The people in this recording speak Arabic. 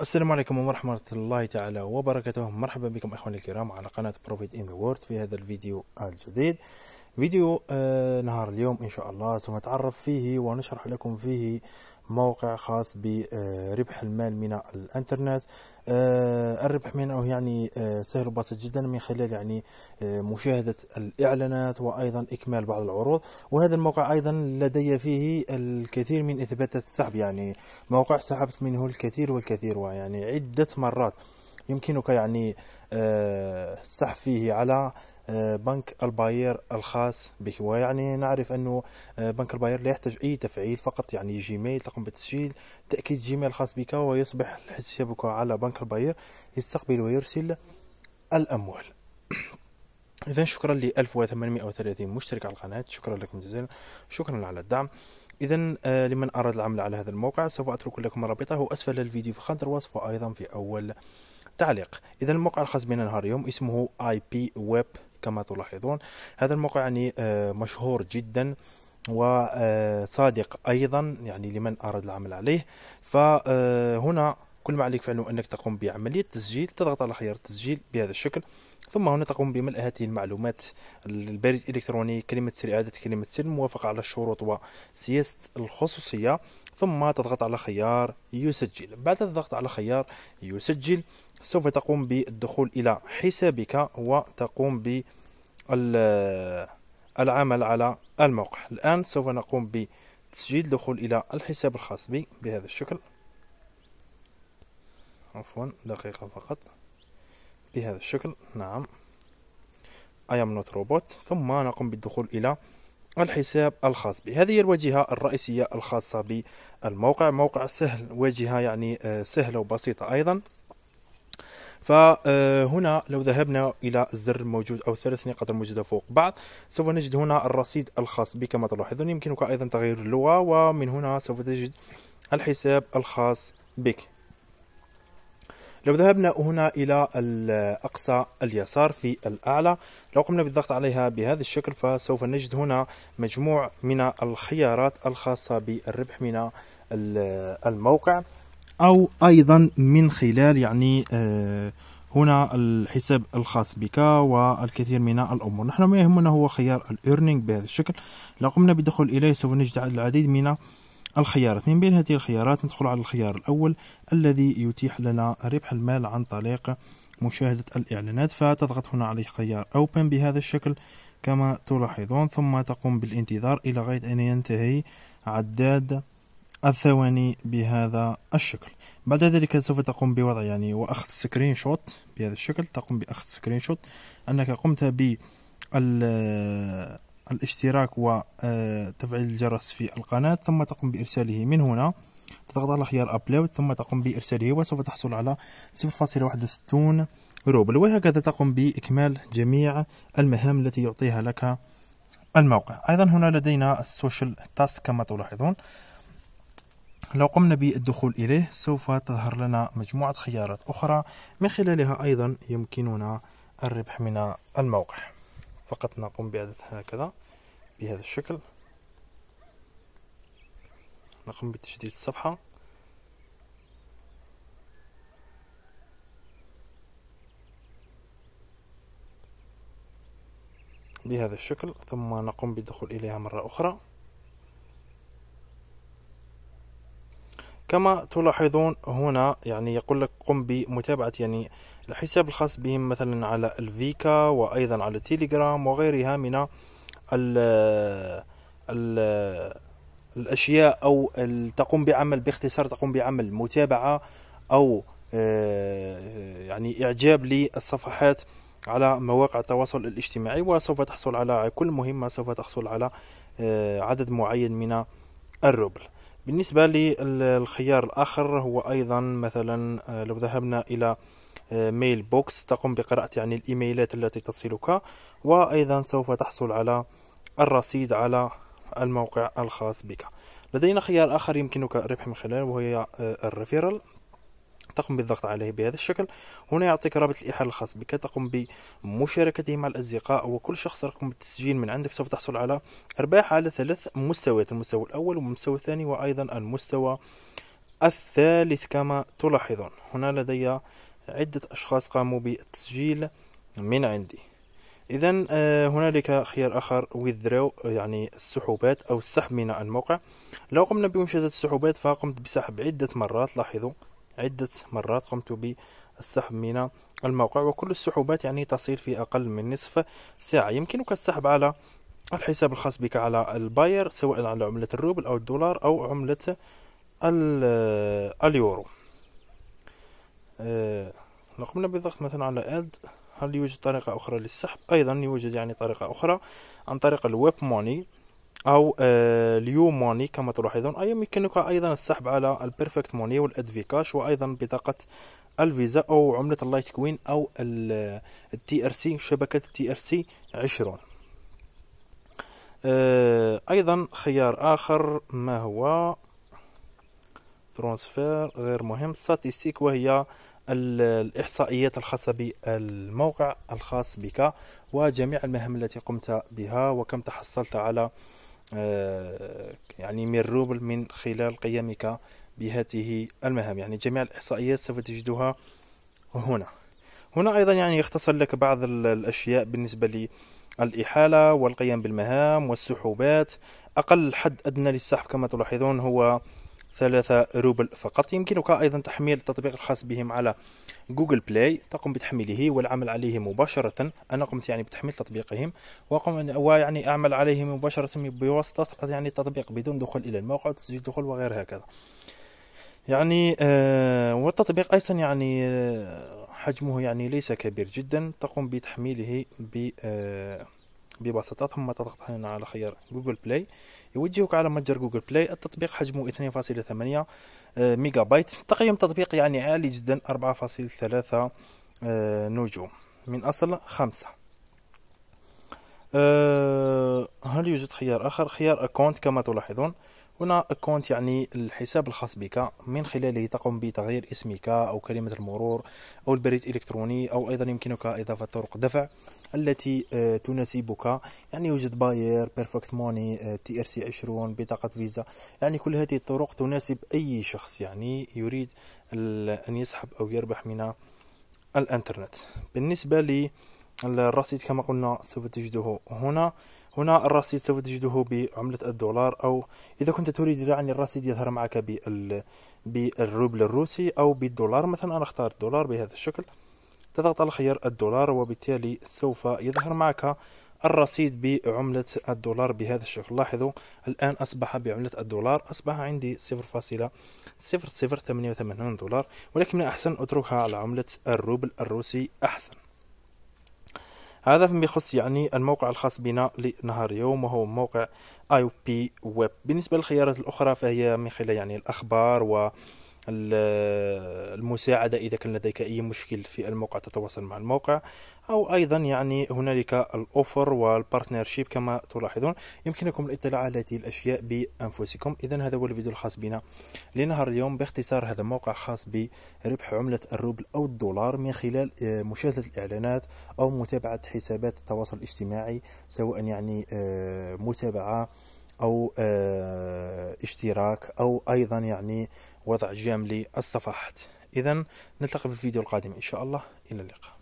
السلام عليكم ورحمة الله تعالى وبركاته مرحبا بكم اخواني الكرام على قناة بروفيت ان ذا وورد في هذا الفيديو الجديد فيديو آه نهار اليوم ان شاء الله سوف نتعرف فيه ونشرح لكم فيه موقع خاص بربح المال من الانترنت آه، الربح منه يعني آه، سهل وبسيط جدا من خلال يعني آه، مشاهدة الإعلانات وأيضا إكمال بعض العروض وهذا الموقع أيضا لدي فيه الكثير من إثباتات السحب يعني موقع سحبت منه الكثير والكثير ويعني عدة مرات يمكنك يعني آه، السحب فيه على آه، بنك الباير الخاص بك ويعني نعرف انه آه، بنك الباير لا يحتاج اي تفعيل فقط يعني جيميل تقوم بتسجيل تاكيد جيميل الخاص بك ويصبح حسابك على بنك الباير يستقبل ويرسل الاموال اذا شكرا ل 1830 مشترك على القناه شكرا لكم جزيلا شكرا على الدعم اذا لمن اراد العمل على هذا الموقع سوف اترك لكم رابطه اسفل الفيديو في خانه الوصف وايضا في اول تعليق اذا الموقع الخاص بنا نهار اليوم اسمه اي بي ويب كما تلاحظون هذا الموقع يعني آه، مشهور جدا وصادق آه، ايضا يعني لمن اراد العمل عليه فهنا آه، كل ما عليك فعله انك تقوم بعمليه تسجيل تضغط على خيار التسجيل بهذا الشكل ثم هنا تقوم بملء هذه المعلومات البريد الإلكتروني كلمة سر إعادة كلمة سر الموافقة على الشروط وسياسة الخصوصية ثم تضغط على خيار يسجل بعد الضغط على خيار يسجل سوف تقوم بالدخول إلى حسابك وتقوم ب العمل على الموقع الآن سوف نقوم بتسجيل دخول إلى الحساب الخاص بي بهذا الشكل عفوا دقيقة فقط بهذا الشكل نعم I am not robot ثم نقوم بالدخول إلى الحساب الخاص بي هذه هي الواجهة الرئيسية الخاصة بالموقع موقع سهل واجهة يعني آه، سهلة وبسيطة أيضا فهنا آه، لو ذهبنا إلى الزر الموجود أو ثلاث نقاط الموجودة فوق بعض سوف نجد هنا الرصيد الخاص بك كما تلاحظون يمكنك أيضا تغيير اللغة ومن هنا سوف تجد الحساب الخاص بك لو ذهبنا هنا إلى الأقصى اليسار في الأعلى لو قمنا بالضغط عليها بهذا الشكل فسوف نجد هنا مجموع من الخيارات الخاصة بالربح من الموقع أو أيضا من خلال يعني آه، هنا الحساب الخاص بك والكثير من الأمور نحن ما يهمنا هو خيار الإيرنينج بهذا الشكل لو قمنا بالدخول إليه سوف نجد العديد من الخيارات من بين هذه الخيارات ندخل على الخيار الأول الذي يتيح لنا ربح المال عن طريق مشاهدة الإعلانات فتضغط هنا على خيار أوبن بهذا الشكل كما تلاحظون ثم تقوم بالانتظار إلى غاية أن ينتهي عداد الثواني بهذا الشكل بعد ذلك سوف تقوم بوضع يعني وأخذ سكرين شوت بهذا الشكل تقوم بأخذ سكرين شوت أنك قمت ب الاشتراك وتفعيل آه، الجرس في القناة ثم تقوم بإرساله من هنا تضغط على خيار أبلود ثم تقوم بإرساله وسوف تحصل على 0.61 روبل وهكذا تقوم بإكمال جميع المهام التي يعطيها لك الموقع أيضا هنا لدينا السوشيال تاسك كما تلاحظون لو قمنا بالدخول إليه سوف تظهر لنا مجموعة خيارات أخرى من خلالها أيضا يمكننا الربح من الموقع فقط نقوم بإعادتها هكذا بهذا الشكل نقوم بتجديد الصفحة بهذا الشكل ثم نقوم بالدخول إليها مرة أخرى كما تلاحظون هنا يعني يقول لك قم بمتابعة يعني الحساب الخاص بهم مثلا على الفيكا وأيضا على التليجرام وغيرها من الـ الـ الأشياء أو تقوم بعمل باختصار تقوم بعمل متابعة أو آه، يعني إعجاب للصفحات على مواقع التواصل الاجتماعي وسوف تحصل على كل مهمة سوف تحصل على آه، عدد معين من الربل بالنسبة للخيار الآخر هو أيضا مثلا آه، لو ذهبنا إلى ميل آه، بوكس تقوم بقراءة يعني الإيميلات التي تصلك وأيضا سوف تحصل على الرصيد على الموقع الخاص بك لدينا خيار آخر يمكنك الربح من خلاله وهي آه، الريفيرال تقوم بالضغط عليه بهذا الشكل هنا يعطيك رابط الإيحاء الخاص بك تقوم بمشاركته مع الأصدقاء وكل شخص رقم بالتسجيل من عندك سوف تحصل على أرباح على ثلاث مستويات المستوى الأول والمستوى الثاني وأيضا المستوى الثالث كما تلاحظون هنا لدي عدة أشخاص قاموا بالتسجيل من عندي إذا آه، هنالك خيار آخر withdraw يعني السحوبات أو السحب من الموقع لو قمنا بمشاهدة السحوبات فقمت بسحب عدة مرات لاحظوا عدة مرات قمت بالسحب من الموقع وكل السحوبات يعني تصير في أقل من نصف ساعة يمكنك السحب على الحساب الخاص بك على الباير سواء على عملة الروبل أو الدولار أو عملة اليورو لو آه، قمنا بالضغط مثلا على اد هل يوجد طريقة أخرى للسحب؟ أيضا يوجد يعني طريقة أخرى عن طريق الويب موني او آه، اليو موني كما تلاحظون اي يمكنك ايضا السحب على البيرفكت موني والادفي كاش وايضا بطاقه الفيزا او عمله اللايت كوين او التي ار سي شبكه التي ار سي 20 ايضا خيار اخر ما هو ترانسفير غير مهم ساتيستيك وهي الإحصائيات الخاصة بالموقع الخاص بك وجميع المهام التي قمت بها وكم تحصلت على آه، يعني من روبل من خلال قيامك بهذه المهام يعني جميع الإحصائيات سوف تجدها هنا هنا أيضا يعني يختصر لك بعض الأشياء بالنسبة للإحالة والقيام بالمهام والسحوبات أقل حد أدنى للسحب كما تلاحظون هو 3 روبل فقط يمكنك أيضا تحميل التطبيق الخاص بهم على جوجل بلاي تقوم بتحميله والعمل عليه مباشرة أنا قمت يعني بتحميل تطبيقهم وقم ويعني أعمل عليه مباشرة بواسطة يعني التطبيق بدون دخول إلى الموقع وتسجيل دخول وغير هكذا يعني آه والتطبيق أيضا يعني آه حجمه يعني ليس كبير جدا تقوم بتحميله ب آه ببساطة ثم تضغط هنا على خيار جوجل بلاي يوجهك على متجر جوجل بلاي التطبيق حجمه 2.8 آه، ميجا بايت تقييم تطبيق يعني عالي جدا 4.3 آه، نجوم من أصل خمسة آه، هل يوجد خيار آخر خيار أكونت كما تلاحظون هنا اكونت يعني الحساب الخاص بك من خلاله تقوم بتغيير اسمك او كلمه المرور او البريد الالكتروني او ايضا يمكنك اضافه طرق دفع التي آه، تناسبك يعني يوجد باير بيرفكت موني تي ار سي 20 بطاقه فيزا يعني كل هذه الطرق تناسب اي شخص يعني يريد ان يسحب او يربح من الانترنت بالنسبه لي الرصيد كما قلنا سوف تجده هنا هنا الرصيد سوف تجده بعملة الدولار أو إذا كنت تريد يعني الرصيد يظهر معك بالروبل الروسي أو بالدولار مثلا أنا أختار الدولار بهذا الشكل تضغط على خيار الدولار وبالتالي سوف يظهر معك الرصيد بعملة الدولار بهذا الشكل لاحظوا الآن أصبح بعملة الدولار أصبح عندي 0.0088 دولار ولكن من الأحسن أتركها على عملة الروبل الروسي أحسن هذا فيما يخص يعني الموقع الخاص بنا لنهار اليوم وهو موقع اي بي ويب بالنسبه للخيارات الاخرى فهي من خلال يعني الاخبار و المساعدة إذا كان لديك أي مشكل في الموقع تتواصل مع الموقع أو أيضا يعني هنالك الأوفر والبارتنرشيب كما تلاحظون يمكنكم الاطلاع على هذه الأشياء بأنفسكم إذا هذا هو الفيديو الخاص بنا لنهار اليوم باختصار هذا موقع خاص بربح عملة الروبل أو الدولار من خلال آه، مشاهدة الإعلانات أو متابعة حسابات التواصل الاجتماعي سواء يعني آه، متابعة أو آه، اشتراك أو أيضا يعني وضع جاملي الصفحات إذا نلتقي في الفيديو القادم إن شاء الله إلى اللقاء